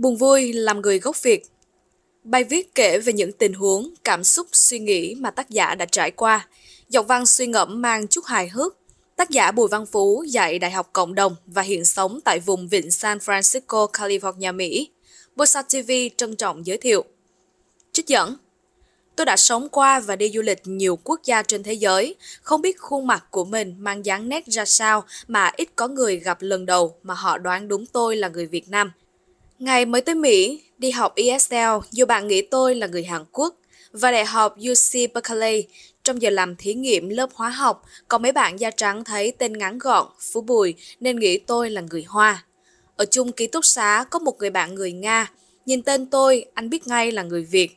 Buồn vui làm người gốc Việt. Bài viết kể về những tình huống, cảm xúc, suy nghĩ mà tác giả đã trải qua. Giọng văn suy ngẫm mang chút hài hước. Tác giả Bùi Văn Phú dạy Đại học Cộng đồng và hiện sống tại vùng vịnh San Francisco, California, Mỹ. Bosa TV trân trọng giới thiệu. Trích dẫn Tôi đã sống qua và đi du lịch nhiều quốc gia trên thế giới, không biết khuôn mặt của mình mang dáng nét ra sao mà ít có người gặp lần đầu mà họ đoán đúng tôi là người Việt Nam. Ngày mới tới Mỹ, đi học ESL dù bạn nghĩ tôi là người Hàn Quốc và đại học UC Berkeley trong giờ làm thí nghiệm lớp hóa học có mấy bạn da trắng thấy tên ngắn gọn, phú bùi nên nghĩ tôi là người Hoa. Ở chung ký túc xá có một người bạn người Nga, nhìn tên tôi anh biết ngay là người Việt.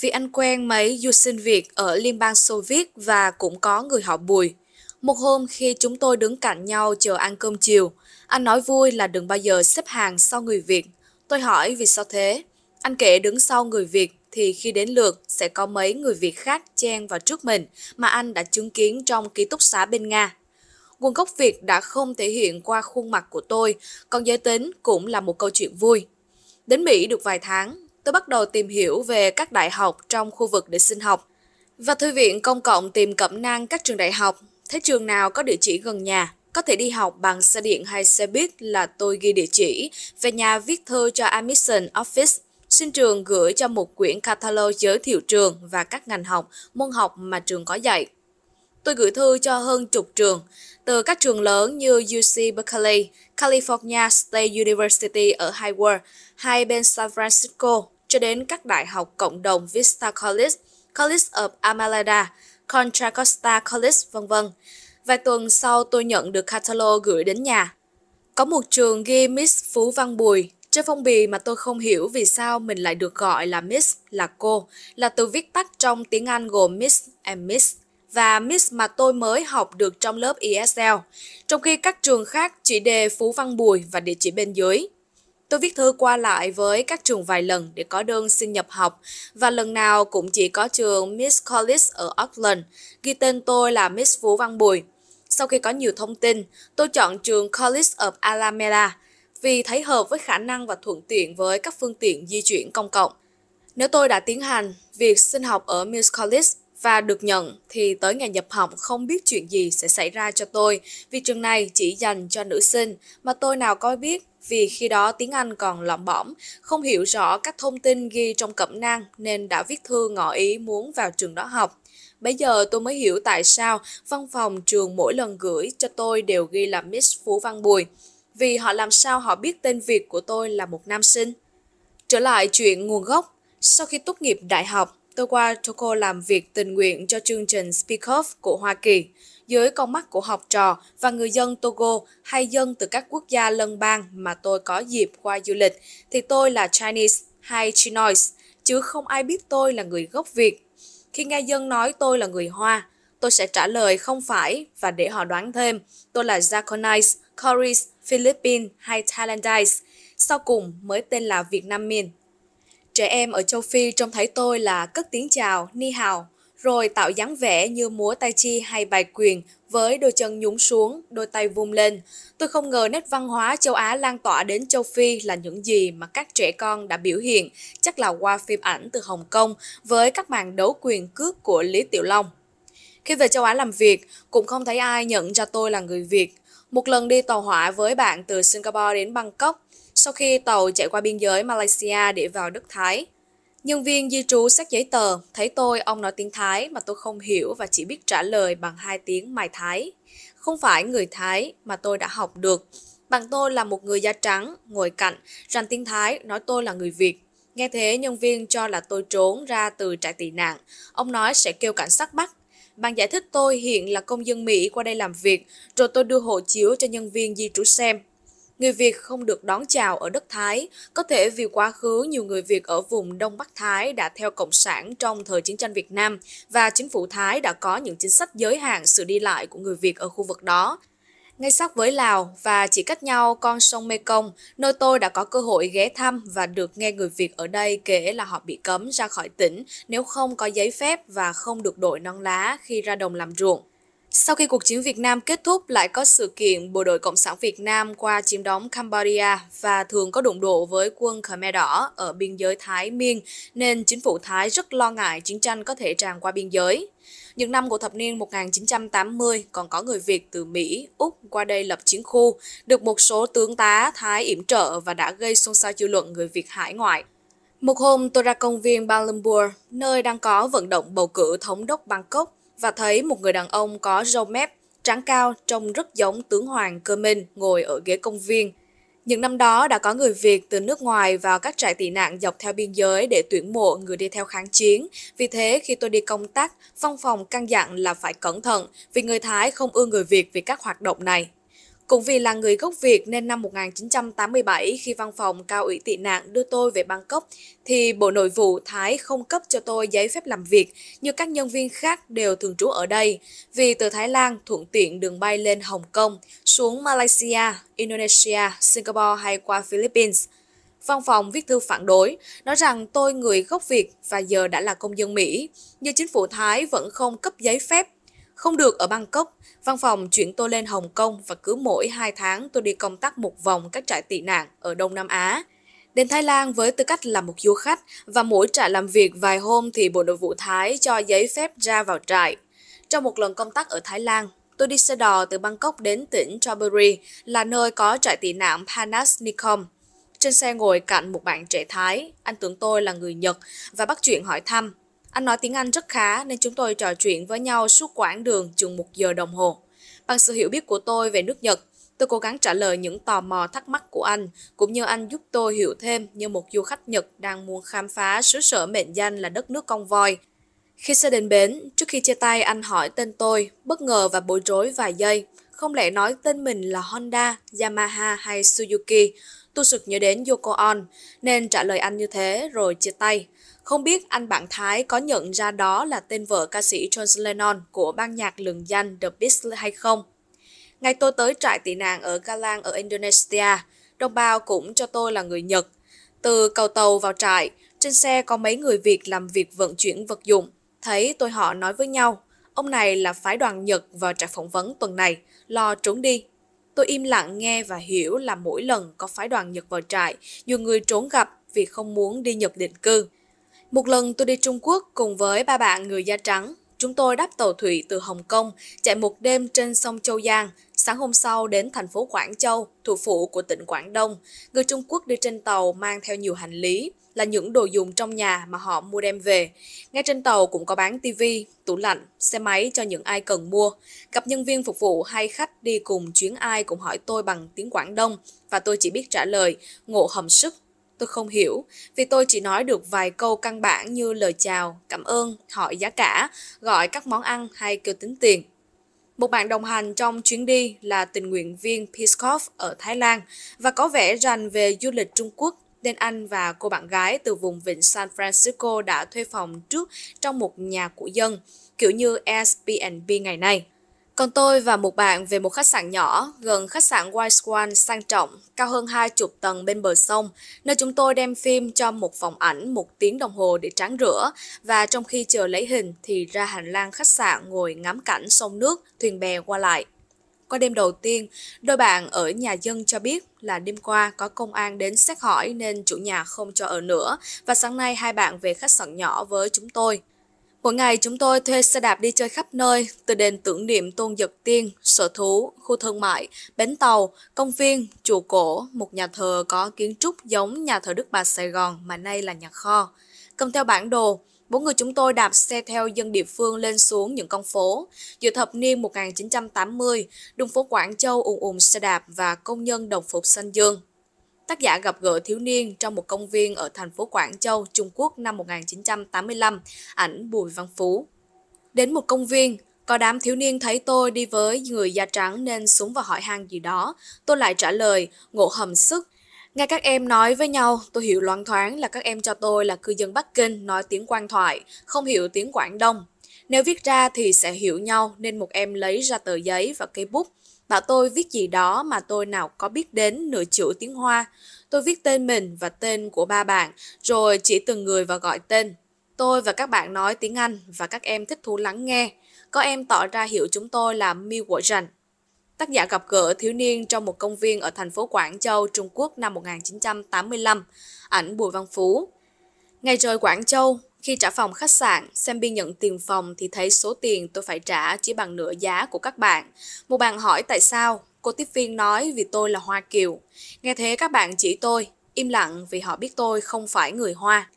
Vì anh quen mấy du sinh Việt ở Liên bang Xô Viết và cũng có người họ Bùi. Một hôm khi chúng tôi đứng cạnh nhau chờ ăn cơm chiều, anh nói vui là đừng bao giờ xếp hàng sau người Việt Tôi hỏi vì sao thế? Anh kể đứng sau người Việt thì khi đến lượt sẽ có mấy người Việt khác chen vào trước mình mà anh đã chứng kiến trong ký túc xá bên Nga. Nguồn gốc Việt đã không thể hiện qua khuôn mặt của tôi, còn giới tính cũng là một câu chuyện vui. Đến Mỹ được vài tháng, tôi bắt đầu tìm hiểu về các đại học trong khu vực để xin học. Và thư viện công cộng tìm cẩm năng các trường đại học, thấy trường nào có địa chỉ gần nhà. Có thể đi học bằng xe điện hay xe buýt là tôi ghi địa chỉ, về nhà viết thư cho Admission Office. Xin trường gửi cho một quyển catalog giới thiệu trường và các ngành học, môn học mà trường có dạy. Tôi gửi thư cho hơn chục trường, từ các trường lớn như UC Berkeley, California State University ở Hayward hay bên San Francisco, cho đến các đại học cộng đồng Vista College, College of Amalada, Contra Costa College, vân vân. Vài tuần sau tôi nhận được catalog gửi đến nhà. Có một trường ghi Miss Phú Văn Bùi trên phong bì mà tôi không hiểu vì sao mình lại được gọi là Miss là cô, là từ viết tắt trong tiếng Anh gồm Miss and Miss và Miss mà tôi mới học được trong lớp ESL, trong khi các trường khác chỉ đề Phú Văn Bùi và địa chỉ bên dưới. Tôi viết thư qua lại với các trường vài lần để có đơn xin nhập học và lần nào cũng chỉ có trường Miss College ở Auckland, ghi tên tôi là Miss Phú Văn Bùi. Sau khi có nhiều thông tin, tôi chọn trường College of Alameda vì thấy hợp với khả năng và thuận tiện với các phương tiện di chuyển công cộng. Nếu tôi đã tiến hành việc xin học ở Mills College và được nhận thì tới ngày nhập học không biết chuyện gì sẽ xảy ra cho tôi vì trường này chỉ dành cho nữ sinh mà tôi nào coi biết vì khi đó tiếng Anh còn lỏng bỏng, không hiểu rõ các thông tin ghi trong cẩm nang nên đã viết thư ngỏ ý muốn vào trường đó học. Bây giờ tôi mới hiểu tại sao văn phòng trường mỗi lần gửi cho tôi đều ghi là Miss Phú Văn Bùi. Vì họ làm sao họ biết tên Việt của tôi là một nam sinh. Trở lại chuyện nguồn gốc, sau khi tốt nghiệp đại học, tôi qua Toko làm việc tình nguyện cho chương trình Speak Off của Hoa Kỳ. Dưới con mắt của học trò và người dân Togo hay dân từ các quốc gia lân bang mà tôi có dịp qua du lịch, thì tôi là Chinese hay Chinois, chứ không ai biết tôi là người gốc Việt khi nghe dân nói tôi là người Hoa, tôi sẽ trả lời không phải và để họ đoán thêm, tôi là Jaconite, Koris, Philippines hay Thailandite. Sau cùng mới tên là Việt Nam Min. Trẻ em ở châu Phi trông thấy tôi là cất tiếng chào, ni hào, rồi tạo dáng vẻ như múa tai chi hay bài quyền với đôi chân nhún xuống, đôi tay vung lên. Tôi không ngờ nét văn hóa châu Á lan tỏa đến châu Phi là những gì mà các trẻ con đã biểu hiện, chắc là qua phim ảnh từ Hồng Kông với các màn đấu quyền cướp của Lý Tiểu Long. Khi về châu Á làm việc, cũng không thấy ai nhận ra tôi là người Việt. Một lần đi tàu hỏa với bạn từ Singapore đến Bangkok, sau khi tàu chạy qua biên giới Malaysia để vào đất Thái, Nhân viên di trú xét giấy tờ, thấy tôi ông nói tiếng Thái mà tôi không hiểu và chỉ biết trả lời bằng hai tiếng Mài Thái. Không phải người Thái mà tôi đã học được. Bằng tôi là một người da trắng, ngồi cạnh, rành tiếng Thái, nói tôi là người Việt. Nghe thế nhân viên cho là tôi trốn ra từ trại tị nạn. Ông nói sẽ kêu cảnh sát bắt. Bạn giải thích tôi hiện là công dân Mỹ qua đây làm việc, rồi tôi đưa hộ chiếu cho nhân viên di trú xem người Việt không được đón chào ở đất Thái, có thể vì quá khứ nhiều người Việt ở vùng Đông Bắc Thái đã theo Cộng sản trong thời chiến tranh Việt Nam và chính phủ Thái đã có những chính sách giới hạn sự đi lại của người Việt ở khu vực đó. Ngay sát với Lào và chỉ cách nhau con sông Mekong, nơi tôi đã có cơ hội ghé thăm và được nghe người Việt ở đây kể là họ bị cấm ra khỏi tỉnh nếu không có giấy phép và không được đội non lá khi ra đồng làm ruộng. Sau khi cuộc chiến Việt Nam kết thúc lại có sự kiện bộ đội Cộng sản Việt Nam qua chiếm đóng Cambodia và thường có đụng độ với quân Khmer Đỏ ở biên giới Thái Miên nên chính phủ Thái rất lo ngại chiến tranh có thể tràn qua biên giới. Những năm của thập niên 1980 còn có người Việt từ Mỹ, Úc qua đây lập chiến khu, được một số tướng tá Thái yểm trợ và đã gây xôn xao dư luận người Việt hải ngoại. Một hôm tôi ra công viên Balambur, nơi đang có vận động bầu cử thống đốc Bangkok và thấy một người đàn ông có râu mép, trắng cao trông rất giống tướng Hoàng Cơ Minh ngồi ở ghế công viên. Những năm đó đã có người Việt từ nước ngoài vào các trại tị nạn dọc theo biên giới để tuyển mộ người đi theo kháng chiến. Vì thế khi tôi đi công tác, văn phòng căn dặn là phải cẩn thận vì người Thái không ưa người Việt vì các hoạt động này. Cũng vì là người gốc Việt nên năm 1987 khi văn phòng cao ủy tị nạn đưa tôi về Bangkok thì Bộ Nội vụ Thái không cấp cho tôi giấy phép làm việc như các nhân viên khác đều thường trú ở đây vì từ Thái Lan thuận tiện đường bay lên Hồng Kông, xuống Malaysia, Indonesia, Singapore hay qua Philippines. Văn phòng viết thư phản đối, nói rằng tôi người gốc Việt và giờ đã là công dân Mỹ, nhưng chính phủ Thái vẫn không cấp giấy phép không được ở Bangkok, văn phòng chuyển tôi lên Hồng Kông và cứ mỗi 2 tháng tôi đi công tác một vòng các trại tị nạn ở Đông Nam Á. Đến Thái Lan với tư cách là một du khách và mỗi trại làm việc vài hôm thì Bộ Nội vụ Thái cho giấy phép ra vào trại. Trong một lần công tác ở Thái Lan, tôi đi xe đò từ Bangkok đến tỉnh Chonburi là nơi có trại tị nạn Panas Nikom. Trên xe ngồi cạnh một bạn trẻ Thái, anh tưởng tôi là người Nhật và bắt chuyện hỏi thăm anh nói tiếng Anh rất khá nên chúng tôi trò chuyện với nhau suốt quãng đường chừng một giờ đồng hồ. Bằng sự hiểu biết của tôi về nước Nhật, tôi cố gắng trả lời những tò mò thắc mắc của anh, cũng như anh giúp tôi hiểu thêm như một du khách Nhật đang muốn khám phá xứ sở mệnh danh là đất nước con voi. Khi xe đến bến, trước khi chia tay anh hỏi tên tôi, bất ngờ và bối rối vài giây. Không lẽ nói tên mình là Honda, Yamaha hay Suzuki, Tôi sực nhớ đến Yoko On, nên trả lời anh như thế rồi chia tay. Không biết anh bạn Thái có nhận ra đó là tên vợ ca sĩ John Lennon của ban nhạc lừng danh The Beatles hay không? Ngày tôi tới trại tị nạn ở Galang ở Indonesia, đồng bào cũng cho tôi là người Nhật. Từ cầu tàu vào trại, trên xe có mấy người Việt làm việc vận chuyển vật dụng. Thấy tôi họ nói với nhau, ông này là phái đoàn Nhật vào trại phỏng vấn tuần này, lo trốn đi Tôi im lặng nghe và hiểu là mỗi lần có phái đoàn Nhật vào trại, nhiều người trốn gặp vì không muốn đi nhập định cư. Một lần tôi đi Trung Quốc cùng với ba bạn người da trắng chúng tôi đáp tàu thủy từ Hồng Kông, chạy một đêm trên sông Châu Giang, sáng hôm sau đến thành phố Quảng Châu, thủ phủ của tỉnh Quảng Đông. Người Trung Quốc đi trên tàu mang theo nhiều hành lý, là những đồ dùng trong nhà mà họ mua đem về. Ngay trên tàu cũng có bán tivi, tủ lạnh, xe máy cho những ai cần mua. Gặp nhân viên phục vụ hay khách đi cùng chuyến ai cũng hỏi tôi bằng tiếng Quảng Đông và tôi chỉ biết trả lời ngộ hầm sức Tôi không hiểu, vì tôi chỉ nói được vài câu căn bản như lời chào, cảm ơn, hỏi giá cả, gọi các món ăn hay kêu tính tiền. Một bạn đồng hành trong chuyến đi là tình nguyện viên Piskov ở Thái Lan và có vẻ rành về du lịch Trung Quốc nên anh và cô bạn gái từ vùng vịnh San Francisco đã thuê phòng trước trong một nhà của dân, kiểu như Airbnb ngày nay. Còn tôi và một bạn về một khách sạn nhỏ gần khách sạn White Swan sang trọng, cao hơn hai chục tầng bên bờ sông, nơi chúng tôi đem phim cho một phòng ảnh một tiếng đồng hồ để tráng rửa và trong khi chờ lấy hình thì ra hành lang khách sạn ngồi ngắm cảnh sông nước, thuyền bè qua lại. Qua đêm đầu tiên, đôi bạn ở nhà dân cho biết là đêm qua có công an đến xét hỏi nên chủ nhà không cho ở nữa và sáng nay hai bạn về khách sạn nhỏ với chúng tôi. Mỗi ngày chúng tôi thuê xe đạp đi chơi khắp nơi, từ đền tưởng niệm Tôn Dật Tiên, sở thú, khu thương mại, bến tàu, công viên, chùa cổ, một nhà thờ có kiến trúc giống nhà thờ Đức Bà Sài Gòn mà nay là nhà kho. Cầm theo bản đồ, bốn người chúng tôi đạp xe theo dân địa phương lên xuống những con phố. Giữa thập niên 1980, đường phố Quảng Châu ùn ùn xe đạp và công nhân đồng phục xanh dương tác giả gặp gỡ thiếu niên trong một công viên ở thành phố Quảng Châu, Trung Quốc năm 1985, ảnh Bùi Văn Phú. Đến một công viên, có đám thiếu niên thấy tôi đi với người da trắng nên xuống và hỏi han gì đó. Tôi lại trả lời, ngộ hầm sức. Nghe các em nói với nhau, tôi hiểu loáng thoáng là các em cho tôi là cư dân Bắc Kinh nói tiếng quan thoại, không hiểu tiếng Quảng Đông. Nếu viết ra thì sẽ hiểu nhau nên một em lấy ra tờ giấy và cây bút, Bảo tôi viết gì đó mà tôi nào có biết đến nửa chữ tiếng Hoa. Tôi viết tên mình và tên của ba bạn, rồi chỉ từng người và gọi tên. Tôi và các bạn nói tiếng Anh và các em thích thú lắng nghe. Có em tỏ ra hiểu chúng tôi là miu của Rành. Tác giả gặp gỡ thiếu niên trong một công viên ở thành phố Quảng Châu, Trung Quốc năm 1985, ảnh Bùi Văn Phú. Ngày trời Quảng Châu, khi trả phòng khách sạn, xem biên nhận tiền phòng thì thấy số tiền tôi phải trả chỉ bằng nửa giá của các bạn. Một bạn hỏi tại sao, cô tiếp viên nói vì tôi là Hoa Kiều. Nghe thế các bạn chỉ tôi, im lặng vì họ biết tôi không phải người Hoa.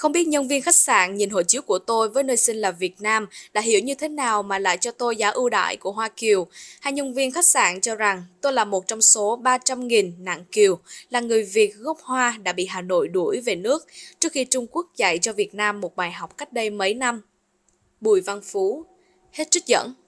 Không biết nhân viên khách sạn nhìn hộ chiếu của tôi với nơi sinh là Việt Nam đã hiểu như thế nào mà lại cho tôi giá ưu đãi của Hoa Kiều. Hai nhân viên khách sạn cho rằng tôi là một trong số 300.000 nạn Kiều, là người Việt gốc Hoa đã bị Hà Nội đuổi về nước trước khi Trung Quốc dạy cho Việt Nam một bài học cách đây mấy năm. Bùi Văn Phú Hết trích dẫn